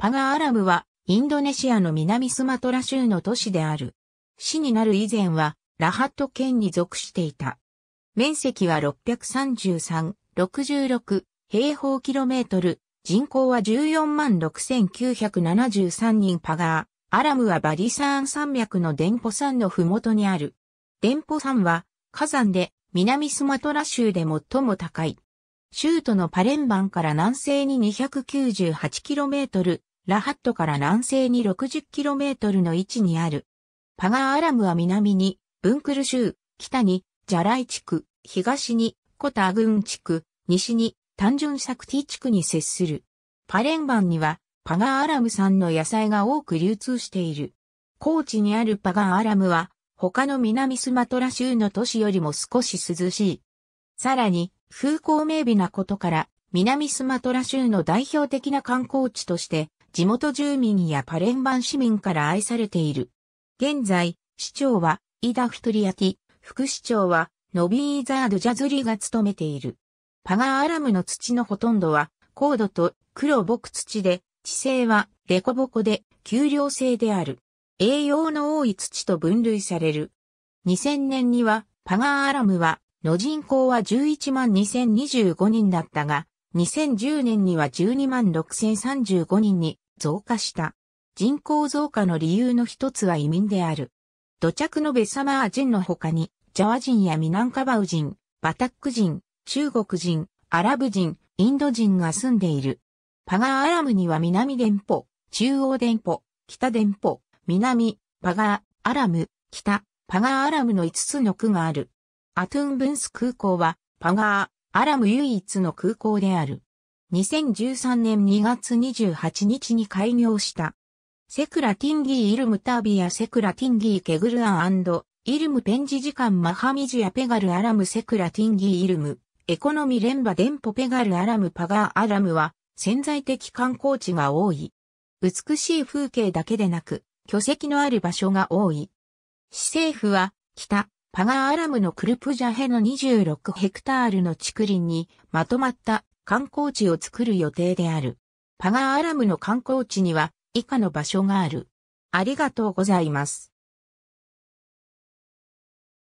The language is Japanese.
パガアラムは、インドネシアの南スマトラ州の都市である。市になる以前は、ラハット県に属していた。面積は633、66平方キロメートル、人口は14万6973人パガー、アラムはバディサーン山脈のデンポ山のふもとにある。デンポ山は火山で南スマトラ州で最も高い。州都のパレンバンから南西に 298km、ラハットから南西に 60km の位置にある。パガーアラムは南に、ブンクル州、北に、ジャライ地区、東に、コタアグン地区、西に、単純サクティ地区に接する。パレンバンには、パガーアラム産の野菜が多く流通している。高地にあるパガーアラムは、他の南スマトラ州の都市よりも少し涼しい。さらに、風光明媚なことから、南スマトラ州の代表的な観光地として、地元住民やパレンバン市民から愛されている。現在、市長は、イダ・フトリアティ、副市長は、ノビー・ザード・ジャズリが務めている。パガーアラムの土のほとんどは、高度と黒木土で、地勢は、デコボコで、丘陵性である。栄養の多い土と分類される。2000年には、パガーアラムは、の人口は11万2025人だったが、2010年には12万6035人に増加した。人口増加の理由の一つは移民である。土着のベサマー人の他に、ジャワ人やミナンカバウ人、バタック人、中国人、アラブ人、インド人が住んでいる。パガーアラムには南電報、中央電報、北電報、南、パガー、アラム、北、パガーアラムの5つの区がある。アトゥンブンス空港は、パガー、アラム唯一の空港である。2013年2月28日に開業した。セクラティンギー・イルム・タービア・セクラティンギー・ケグルアンイルム・ペンジ時間マハミジア・ペガル・アラム・セクラティンギー・イルム、エコノミ・レンバ・デンポ・ペガル・アラム・パガー・アラムは潜在的観光地が多い。美しい風景だけでなく、巨石のある場所が多い。市政府は、北、パガーアラムのクルプジャヘの26ヘクタールの竹林にまとまった観光地を作る予定である。パガーアラムの観光地には以下の場所がある。ありがとうございます。